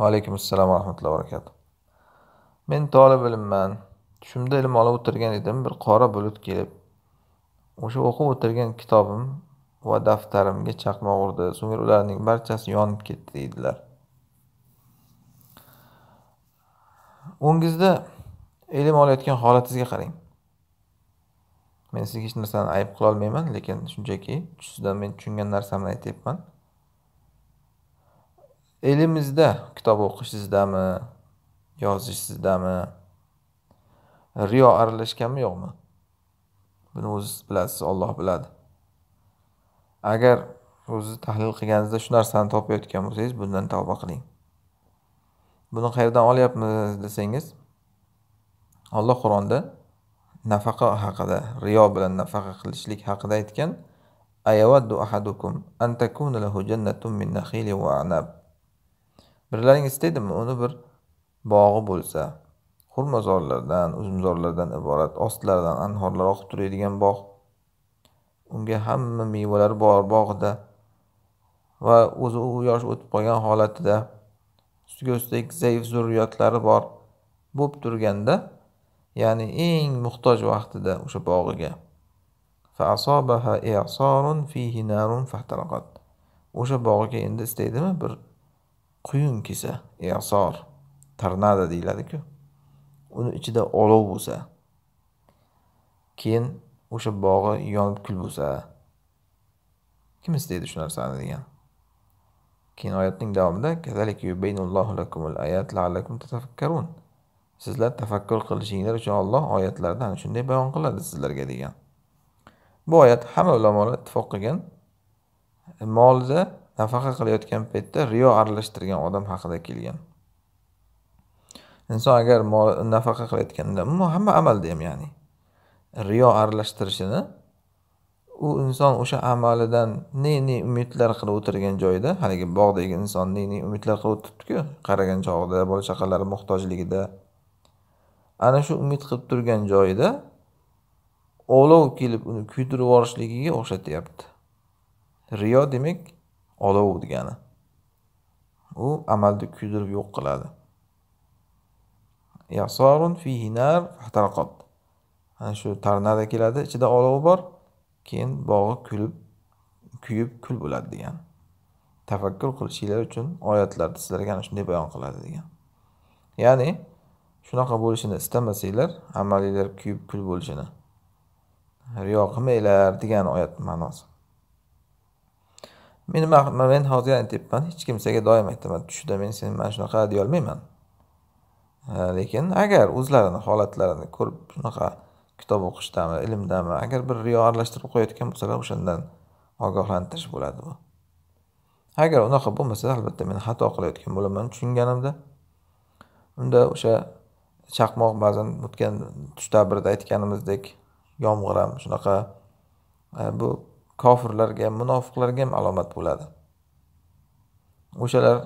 va alaykum assalom va rahmatullohi va barakatuh men tolib ilmman tushimda ilm olib o'tirgan edim bir qora bulut kelib o'sha o'qib o'tirgan kitobim va daftarimga chaqmoq urdi so'ngra ularning barchasi yonib ketdi deydilar o'ngizda ilm olayotgan holatingizga qarang men sizga hech narsani ayb qilolmayman lekin shunchaki sizdan men tushungan narsamni aytyapman elimizda kitob yozish sizdami riyo aralashganmi yo'qmi buni o'ziz bilasiz olloh biladi agar o'zi tahlil qilganingizda shu narsani topayotgan bo'lsangiz bundan tavba qiling buni qayerdan olyapmiz desangiz olloh qur'onda nafaqa haqida riyo bilan nafaqa qilishlik haqida aytgan ayavaddu ahadukum an takuna lahu jannatun min nakhilin va anab birlaring istaydimi uni bir bog'i bo'lsa xurmozorlardan uzumzorlardan iborat ostlaridan anhorlar oqib turadigan bog' unga hamma mevalar bor bog'ida va o'zi u yosh o'tib qolgan holatida ustiga ustak zaif zurriyotlari bor bo'lib turganda ya'ni eng muhtoj vaqtida o'sha bog'iga o'sha bog'iga endi istaydimi bir quyun kelsa e'sor tornado deyiladiku uni ichida olov bo'lsa keyin o'sha bog'i yonib kul bo'lsa kim istaydi shu narsani degan keyin oyatning davomida sizlar tafakkur qilishinglar uchun olloh oyatlarda ana shunday bayon qiladi sizlarga degan bu oyat hamma ulamolar ittifoq qilgan molda nafaqa qilayotgan paytda riyo aralashtirgan odam haqida kelgan inson agar nafaqa qilayotganda hamma amalda ham ya'ni riyo aralashtirishini u inson o'sha amalidan ne ne umidlar qilib o'tirgan joyida haligi bog'dagi inson ne ne umidlar qilib o'tiribdiku qaragan chog'ida bola chaqalari muhtojligida ana shu umid qilib turgan joyida olov kelib uni kuydirib yuborishligiga o'xshatyapti riyo demak olov degani u amalni kuydirib yo'q qiladi yasorun fihi nar ana shu tarnada keladi ichida olov bor keyin bog'i kulib kuyib kul bo'ladi degan tafakkur qilishinglar uchun oyatlarda sizlarga ana shunday bayon qiladi degan ya'ni shunaqa bo'lishini istamasanglar amalinglar kuyib kul bo'lishini riyo qilmanglar degan oyat ma'nosi meni men hozir aytyapman hech kimsaga doim aytaman tushida men seni mana shunaqa deyolmayman lekin agar o'zlarini holatlarini ko'rib shunaqa kitob o'qishdami ilmdami agar bir riyo aralashtirib qo'yayotgan bo'lsalar o'shandan ogohlantirish bo'ladi bu agar unaqa bo'lmasa albatta men xato qilayotgan bo'laman tushunganimda unda o'sha chaqmoq ba'zan o'tgan tush ta'birida aytganimizdek yomg'ir ham shunaqa e, bu kofirlarga ham munofiqlarga ham alomat bo'ladi o'shalar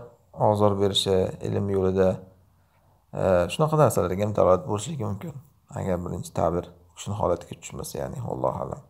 ozor berishi ilm yo'lida e, shunaqa narsalarga ham dalolat bo'lishligi mumkin agar birinchi ta'bir shuni holatga tushmasa ya'ni allohu alam